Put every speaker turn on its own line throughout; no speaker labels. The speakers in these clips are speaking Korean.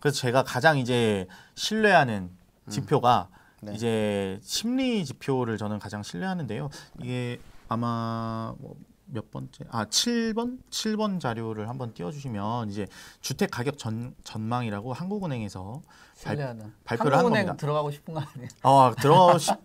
그래서 제가 가장 이제 신뢰하는 음. 지표가 음. 네. 이제 심리 지표를 저는 가장 신뢰하는데요. 이게 아마 뭐몇 번째? 아, 칠 번 칠 번 자료를 한번 띄워 주시면 이제 주택 가격 전, 전망이라고 한국은행에서 신뢰하는. 발, 표를 한국은행 한 겁니다. 들어가고 싶은 거 아니에요? 아, 들어가고 싶죠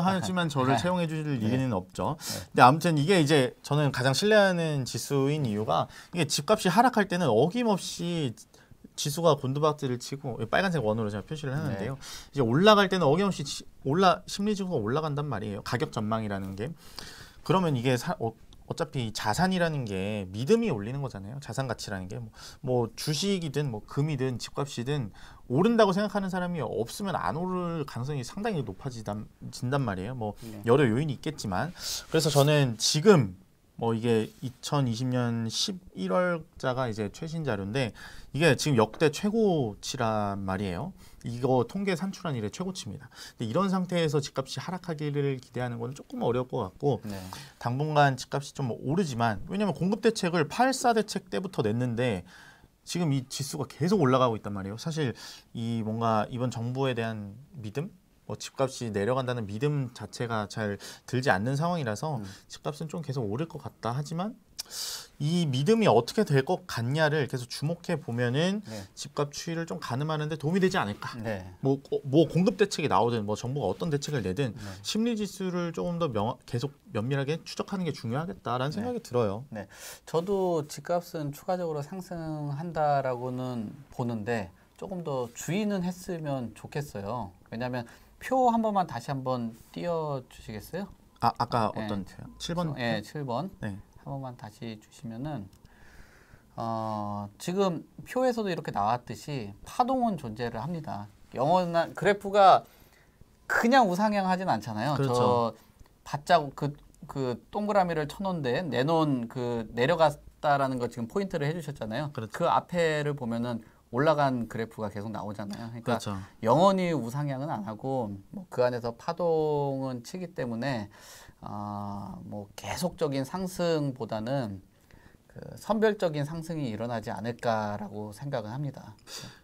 하지만 저를 네. 채용해 주실 네. 일은 없죠. 네. 근데 아무튼 이게 이제 저는 가장 신뢰하는 지수인 이유가 이게 집값이 하락할 때는 어김없이 지수가 곤두박질을 치고 예, 빨간색 원으로 제가 표시를 하는데요. 네. 이제 올라갈 때는 어김없이 지, 올라 심리지수가 올라간단 말이에요. 가격 전망이라는 게 그러면 이게 사, 어, 어차피 자산이라는 게 믿음이 올리는 거잖아요. 자산 가치라는 게뭐 뭐 주식이든 뭐 금이든 집값이든 오른다고 생각하는 사람이 없으면 안 오를 가능성이 상당히 높아진단 말이에요. 뭐 네. 여러 요인이 있겠지만 그래서 저는 지금 뭐 이게 2020년 11월자가 이제 최신 자료인데 이게 지금 역대 최고치란 말이에요. 이거 통계 산출한 이래 최고치입니다. 근데 이런 상태에서 집값이 하락하기를 기대하는 건 조금 어려울 것 같고 네. 당분간 집값이 좀 오르지만 왜냐하면 공급 대책을 8.4 대책 때부터 냈는데 지금 이 지수가 계속 올라가고 있단 말이에요. 사실 이 뭔가 이번 정부에 대한 믿음 뭐 집값이 내려간다는 믿음 자체가 잘 들지 않는 상황이라서 음. 집값은 좀 계속 오를 것 같다 하지만 이 믿음이 어떻게 될 것 같냐를 계속 주목해 보면은 네. 집값 추이를 좀 가늠하는데 도움이 되지 않을까. 네. 뭐, 어, 뭐 공급 대책이 나오든 뭐 정부가 어떤 대책을 내든 네. 심리 지수를
조금 더 명, 계속 면밀하게 추적하는 게 중요하겠다라는 네. 생각이 들어요. 네, 저도 집값은 추가적으로 상승한다라고는 보는데 조금 더 주의는 했으면 좋겠어요. 왜냐하면 표한 번만 다시 한 번 띄워 주시겠어요? 아 아까 어, 어떤 네. 7번? 예, 네, 7번. 네. 한 번만 다시 주시면은 어, 지금 표에서도 이렇게 나왔듯이 파동은 존재를 합니다. 영원한 그래프가 그냥 우상향하진 않잖아요. 그렇죠. 저 바짝 그, 그 동그라미를 쳐놓은데 내놓은 그 내려갔다라는 거 지금 포인트를 해주셨잖아요. 그렇죠. 그 앞에를 보면은 올라간 그래프가 계속 나오잖아요. 그러니까 그렇죠. 영원히 우상향은 안 하고 뭐 그 안에서 파동은 치기 때문에 어, 뭐 계속적인 상승보다는 그 선별적인 상승이 일어나지 않을까라고 생각을 합니다.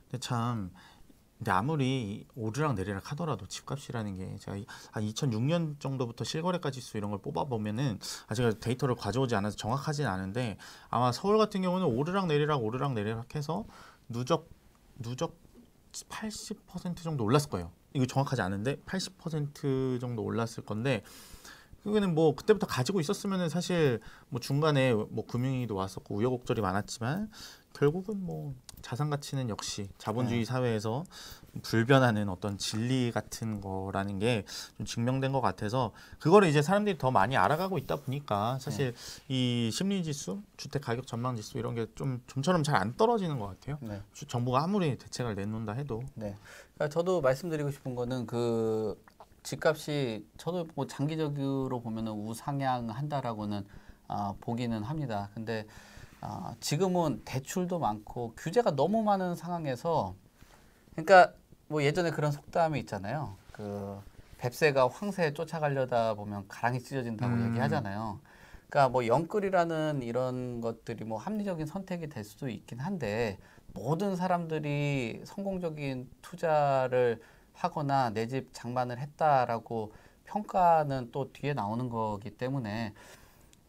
근데 참
근데 아무리 오르락 내리락 하더라도 집값이라는 게 제가 한 2006년 정도부터 실거래가 지수 이런 걸 뽑아보면은 아직가 데이터를 가져오지 않아서 정확하진 않은데 아마 서울 같은 경우는 오르락 내리락 오르락 내리락 해서 누적 누적 80% 정도 올랐을 거예요. 이거 정확하지 않은데 80% 정도 올랐을 건데 그거는 뭐 그때부터 가지고 있었으면 사실 뭐 중간에 뭐금융위도 왔었고 우여곡절이 많았지만 결국은 뭐 자산 가치는 역시 자본주의 네. 사회에서 불변하는 어떤 진리 같은 거라는 게 좀 증명된 것 같아서 그거를 이제 사람들이 더 많이 알아가고 있다 보니까 사실 네. 이 심리 지수, 주택 가격 전망 지수 이런 게 좀 좀처럼 잘 안 떨어지는 것 같아요. 네. 정부가 아무리 대책을 내놓는다 해도.
네. 그러니까 저도 말씀드리고 싶은 거는 그 집값이 저도 뭐 장기적으로 보면은 우상향한다라고는 아, 보기는 합니다. 근데 아, 지금은 대출도 많고 규제가 너무 많은 상황에서 그러니까 뭐 예전에 그런 속담이 있잖아요. 그 뱁새가 황새 에 쫓아가려다 보면 가랑이 찢어진다고 음. 얘기하잖아요. 그러니까 뭐 영끌이라는 이런 것들이 뭐 합리적인 선택이 될 수도 있긴 한데 모든 사람들이 성공적인 투자를 하거나 내 집 장만을 했다라고 평가는 또 뒤에 나오는 거기 때문에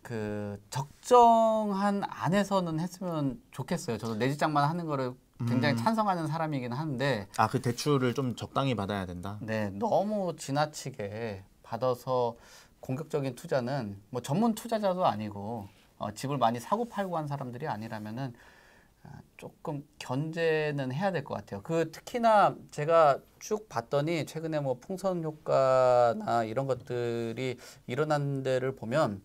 그 적정한 안에서는 했으면 좋겠어요. 저도 내지장만 하는 거를 굉장히 음. 찬성하는 사람이긴 한데
아 그 대출을 좀 적당히 받아야 된다.
네, 너무 지나치게 받아서 공격적인 투자는 뭐 전문 투자자도 아니고 어, 집을 많이 사고 팔고 한 사람들이 아니라면은 아, 조금 견제는 해야 될 것 같아요. 그 특히나 제가 쭉 봤더니 최근에 뭐 풍선 효과나 이런 것들이 일어난 데를 보면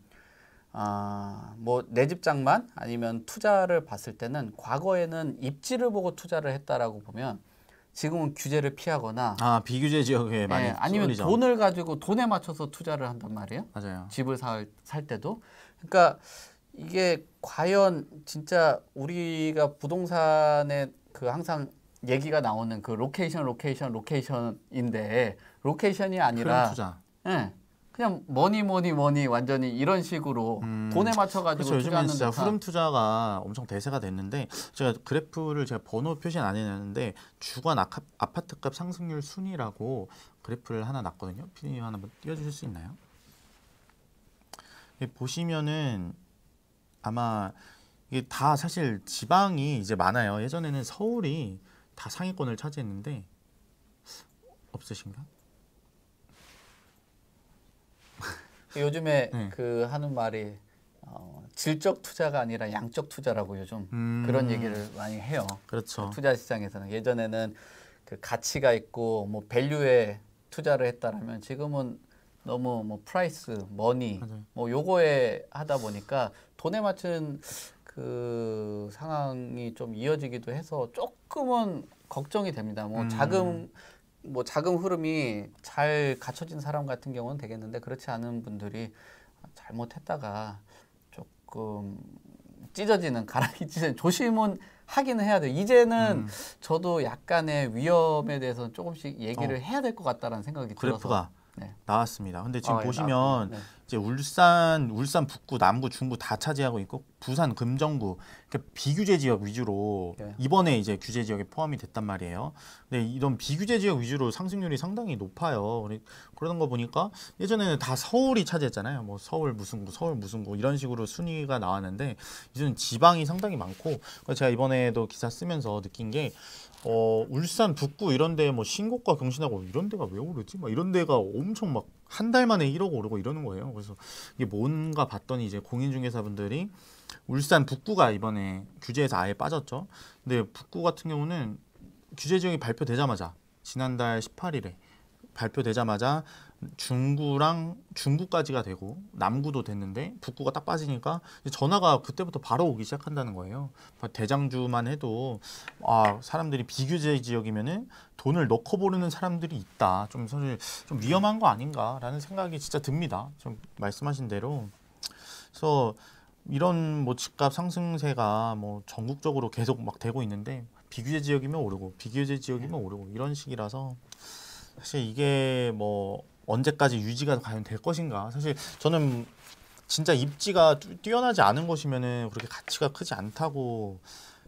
아, 뭐 내 집장만 아니면 투자를 봤을 때는 과거에는 입지를 보고 투자를 했다라고 보면 지금은 규제를 피하거나
아 비규제 지역에 예, 많이 아니면 쏠리죠. 돈을
가지고 돈에 맞춰서 투자를 한단 말이에요. 맞아요. 집을 살, 살 때도 그러니까 이게 과연 진짜 우리가 부동산에 그 항상 얘기가 나오는 그 로케이션 로케이션 로케이션인데 로케이션이 아니라 예. 그냥 뭐니 뭐니 뭐니 완전히 이런 식으로 음, 돈에 맞춰가지고 그렇죠. 요즘에 진짜 흐름 투자가
엄청 대세가 됐는데 제가 그래프를 제가 번호 표시는 안했는데 주간 아카, 아파트값 상승률 순위라고 그래프를 하나 놨거든요. 피디님 하나 한 띄워주실 수 있나요? 보시면은 아마 이게 다 사실 지방이 이제 많아요. 예전에는 서울이 다 상위권을 차지했는데 없으신가?
요즘에 네. 그 하는 말이 어, 질적 투자가 아니라 양적 투자라고 요즘 음. 그런 얘기를 많이 해요. 그렇죠. 그 투자 시장에서는 예전에는 그 가치가 있고 뭐 밸류에 투자를 했다라면 지금은 너무 뭐 프라이스, 머니 맞아요. 뭐 요거에 하다 보니까 돈에 맞춘 그 상황이 좀 이어지기도 해서 조금은 걱정이 됩니다. 뭐 음. 자금 뭐 자금 흐름이 잘 갖춰진 사람 같은 경우는 되겠는데 그렇지 않은 분들이 잘못했다가 조금 찢어지는 가랑이 찢어지는 조심은 하기는 해야 돼. 요 이제는 음. 저도 약간의 위험에 대해서 조금씩 얘기를 어. 해야 될 것 같다라는 생각이 그래프가 들어서. 네.
나왔습니다. 근데 지금 아, 예, 보시면 네. 이제 울산, 울산 북구, 남구, 중구 다 차지하고 있고 부산 금정구 그러니까 비규제 지역 위주로 네. 이번에 이제 규제 지역에 포함이 됐단 말이에요. 근데 이런 비규제 지역 위주로 상승률이 상당히 높아요. 그러던 거 보니까 예전에는 다 서울이 차지했잖아요. 뭐 서울 무슨 구, 서울 무슨 구 이런 식으로 순위가 나왔는데 이제는 지방이 상당히 많고 제가 이번에도 기사 쓰면서 느낀 게 어, 울산 북구 이런 데뭐 신곡과 경신하고 이런 데가 왜 오르지? 막 이런 데가 엄청 막 한달 만에 1억 오르고 이러는 거예요. 그래서 이게 뭔가 봤더니 이제 공인중개사분들이 울산 북구가 이번에 규제에서 아예 빠졌죠. 근데 북구 같은 경우는 규제 지역이 발표되자마자 지난달 18일에 발표되자마자 중구랑 중구까지가 되고 남구도 됐는데 북구가 딱 빠지니까 전화가 그때부터 바로 오기 시작한다는 거예요. 뭐 대장주만 해도 아 사람들이 비규제 지역이면은 돈을 넣고 보르는 사람들이 있다. 좀 사실 좀 위험한 거 아닌가라는 생각이 진짜 듭니다. 좀 말씀하신 대로. 그래서 이런 뭐 집값 상승세가 뭐 전국적으로 계속 막 되고 있는데 비규제 지역이면 오르고 비규제 지역이면 오르고 이런 식이라서 사실 이게 뭐 언제까지 유지가 과연 될 것인가 사실 저는 진짜 입지가 뛰어나지 않은 것이면은 그렇게 가치가 크지 않다고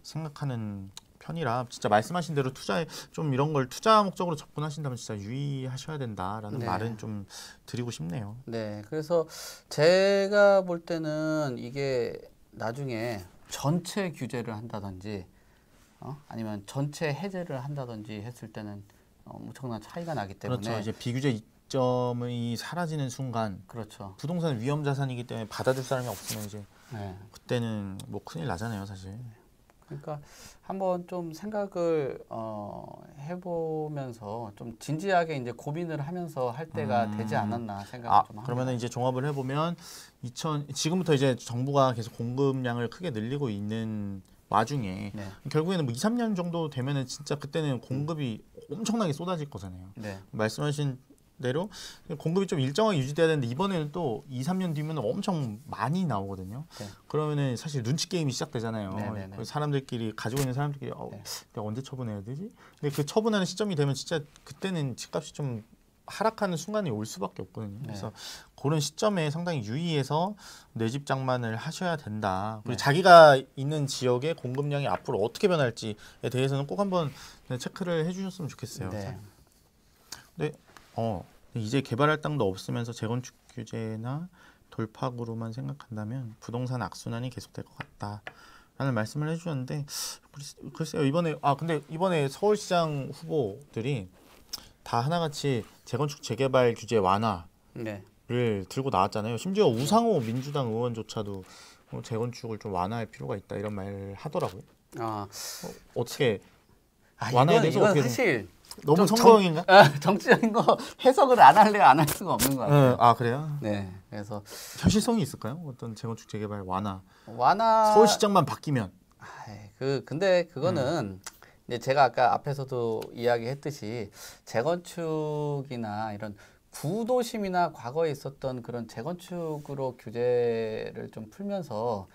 생각하는 편이라 진짜 말씀하신 대로 투자에 좀 이런
걸 투자 목적으로
접근하신다면 진짜 유의하셔야 된다라는 네. 말은 좀 드리고 싶네요.
네, 그래서 제가 볼 때는 이게 나중에 전체 규제를 한다든지 어? 아니면 전체 해제를 한다든지 했을 때는 어, 엄청난 차이가 나기 때문에 그렇죠. 이제
비규제 이점이 사라지는 순간 그렇죠. 부동산 위험 자산이기 때문에 받아줄 사람이 없으면 이제 네. 그때는 뭐 큰일 나잖아요, 사실.
그러니까 한번 좀 생각을 어, 해보면서 좀 진지하게 이제 고민을 하면서 할 때가 음. 되지 않았나 생각을 아, 좀 합니다. 그러면 이제 종합을 해보면
2000 지금부터 이제 정부가 계속 공급량을 크게 늘리고 있는 와중에 네. 결국에는 뭐 2, 3년 정도 되면은 진짜 그때는 공급이 음. 엄청나게 쏟아질 거잖아요. 네. 말씀하신 대로 공급이 좀 일정하게 유지돼야 되는데 이번에는 또 2, 3년 뒤면 엄청 많이 나오거든요. 네. 그러면은 사실 눈치 게임이 시작되잖아요. 네, 네, 네. 그 사람들끼리 가지고 있는 사람들끼리 어, 네. 내가 언제 처분해야 되지? 근데 그 처분하는 시점이 되면 진짜 그때는 집값이 좀 하락하는 순간이 올 수밖에 없거든요. 네. 그래서 네. 그런 시점에 상당히 유의해서 내 집 장만을 하셔야 된다. 그리고 네. 자기가 있는 지역의 공급량이 앞으로 어떻게 변할지에 대해서는 꼭 한번 체크를 해주셨으면 좋겠어요. 네. 근데 어 이제 개발할 땅도 없으면서 재건축 규제나 돌파구로만 생각한다면 부동산 악순환이 계속될 것 같다. 라는 말씀을 해주셨는데 글쎄요 이번에 아 근데 이번에 서울시장 후보들이 다 하나같이 재건축 재개발 규제 완화를 네. 들고 나왔잖아요. 심지어 우상호 민주당 의원조차도 어, 재건축을 좀 완화할 필요가 있다 이런 말을 하더라고요. 아 어, 떻게 아, 완화에 대해서 이건 사실
너무 성공인가? 아, 정치적인 거 해석을 안 할래 안 할 수가 없는 거 어, 같아요. 네, 아 그래요? 네. 그래서 현실성이 있을까요? 어떤 재건축 재개발 완화. 완화. 서울시장만 바뀌면. 아, 그 근데 그거는 음. 근데 제가 아까 앞에서도 이야기했듯이 재건축이나 이런 구도심이나 과거에 있었던 그런 재건축으로 규제를 좀 풀면서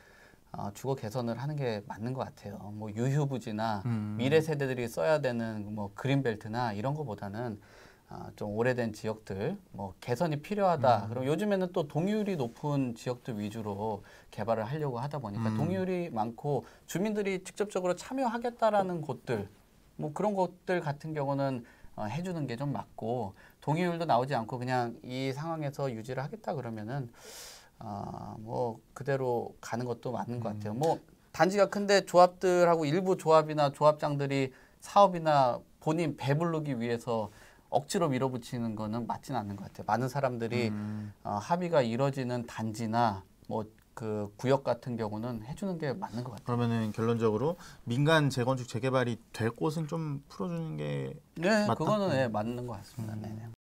어, 주거 개선을 하는 게 맞는 것 같아요. 뭐 유휴부지나 음. 미래 세대들이 써야 되는 뭐 그린벨트나 이런 거보다는 아, 좀 오래된 지역들 뭐 개선이 필요하다. 음. 그럼 요즘에는 또 동유율이 높은 지역들 위주로 개발을 하려고 하다 보니까 음. 동유율이 많고 주민들이 직접적으로 참여하겠다라는 곳들 뭐 그런 곳들 같은 경우는 어, 해주는 게 좀 맞고 동의율도 나오지 않고 그냥 이 상황에서 유지를 하겠다 그러면은 아뭐 그대로 가는 것도 맞는 음. 것 같아요. 음. 뭐 단지가 큰데 조합들하고 일부 조합이나 조합장들이 사업이나 본인 배부르기 위해서 억지로 밀어붙이는 거는 맞진 않는 것 같아요. 많은 사람들이 음. 어, 합의가 이뤄지는 단지나 뭐 그 구역 같은 경우는 해주는 게 맞는 것 같아요. 그러면은 결론적으로 민간 재건축 재개발이 될 곳은 좀 풀어주는 게 네, 맞다? 그거는 네, 예, 맞는 것 같습니다. 음. 네,
네.